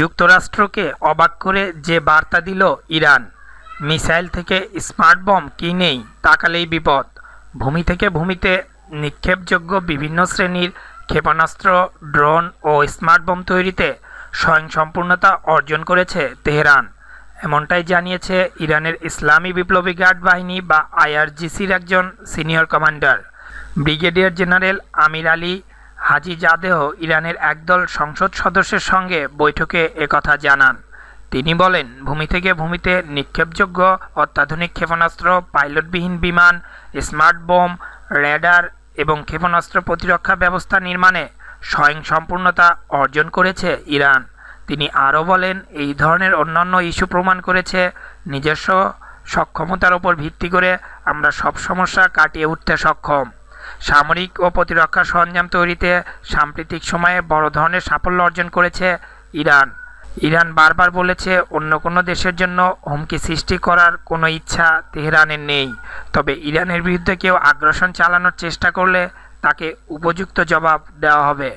যুক্তরাষ্ট্রকে অবাক করে যে বার্তা দিল ইরান মিসাইল থেকে স্মার্ট বম নেই তাকালেই বিপদ ভূমি থেকে ভূমিতে নিক্ষেপযোগ্য বিভিন্ন শ্রেণীর ক্ষেপণাস্ত্র ড্রোন ও স্মার্ট বম তৈরিতে স্বয়ংসম্পূর্ণতা অর্জন করেছে তেহরান এমনটাই জানিয়েছে ইরানের ইসলামী বিপ্লবী গার্ড বাহিনী বা আইআরজিসির একজন senior commander brigadier general Amir Ali Hajizadeh ইরানের একদল সংসদ সদস্যের সঙ্গে বৈঠকে একথা জানান তিনি বলেন ভূমি থেকে ভূমিতে নিক্ষেপযোগ্য অত্যাধুনিক ক্ষেপণাস্ত্র পাইলটবিহীন বিমান স্মার্ট বোম র্যাডার এবং ক্ষেপণাস্ত্র প্রতিরক্ষা ব্যবস্থা নির্মাণে স্বয়ংসম্পূর্ণতা অর্জন করেছে ইরান তিনি আরও বলেন এই ধরনের অন্যান্য ইস্যু প্রমাণ করেছে নিজস্ব সক্ষমতার ওপর ভিত্তি করে আমরা সব সমস্যা কাটিয়ে উঠতে সক্ষম সামরিক ও প্রতিরক্ষা সরঞ্জাম তৈরিতে সাম্প্রতিক সময়ে বড় ধরনের সাফল্য অর্জন করেছে ইরান ইরান বারবার বলেছে অন্য কোনো দেশের জন্য হুমকি সৃষ্টি করার কোনো ইচ্ছা তেহরানের নেই তবে ইরানের বিরুদ্ধে কেউ আগ্রাসন চালানোর চেষ্টা করলে তাকে উপযুক্ত জবাব দেওয়া হবে